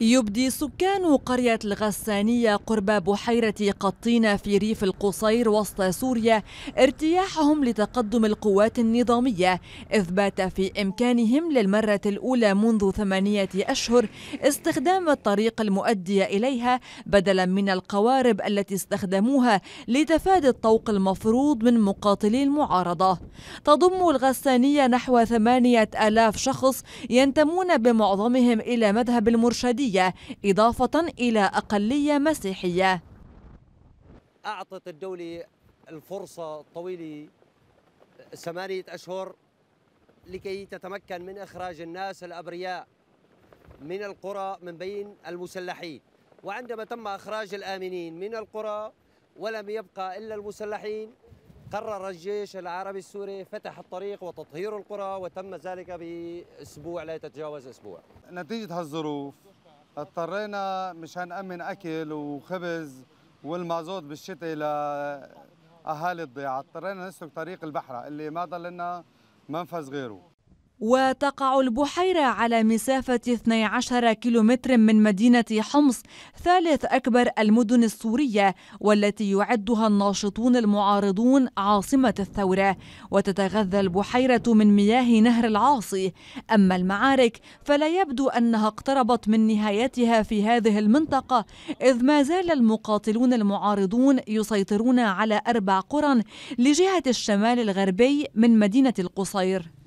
يبدي سكان قرية الغسانية قرب بحيرة قطين في ريف القصير وسط سوريا ارتياحهم لتقدم القوات النظامية إذ بات في إمكانهم للمرة الأولى منذ ثمانية أشهر استخدام الطريق المؤدي إليها بدلا من القوارب التي استخدموها لتفادي الطوق المفروض من مقاتلي المعارضة تضم الغسانية نحو ثمانية آلاف شخص ينتمون بمعظمهم إلى مذهب المرشدية دينية إضافة إلى أقلية مسيحية أعطت الدولة الفرصة الطويلة ثمانية أشهر لكي تتمكن من إخراج الناس الأبرياء من القرى من بين المسلحين وعندما تم إخراج الآمنين من القرى ولم يبقى إلا المسلحين قرر الجيش العربي السوري فتح الطريق وتطهير القرى وتم ذلك بأسبوع لا يتجاوز أسبوع نتيجة هالظروف اضطرينا مشان أمن أكل وخبز والمازوت بالشتاء لأهالي الضيعة اضطرينا نسلك طريق البحرة اللي ما ضل لنا منفذ غيره وتقع البحيرة على مسافة 12 كيلومتر من مدينة حمص ثالث أكبر المدن السورية والتي يعدها الناشطون المعارضون عاصمة الثورة وتتغذى البحيرة من مياه نهر العاصي أما المعارك فلا يبدو أنها اقتربت من نهايتها في هذه المنطقة إذ ما زال المقاتلون المعارضون يسيطرون على أربع قرى لجهة الشمال الغربي من مدينة القصير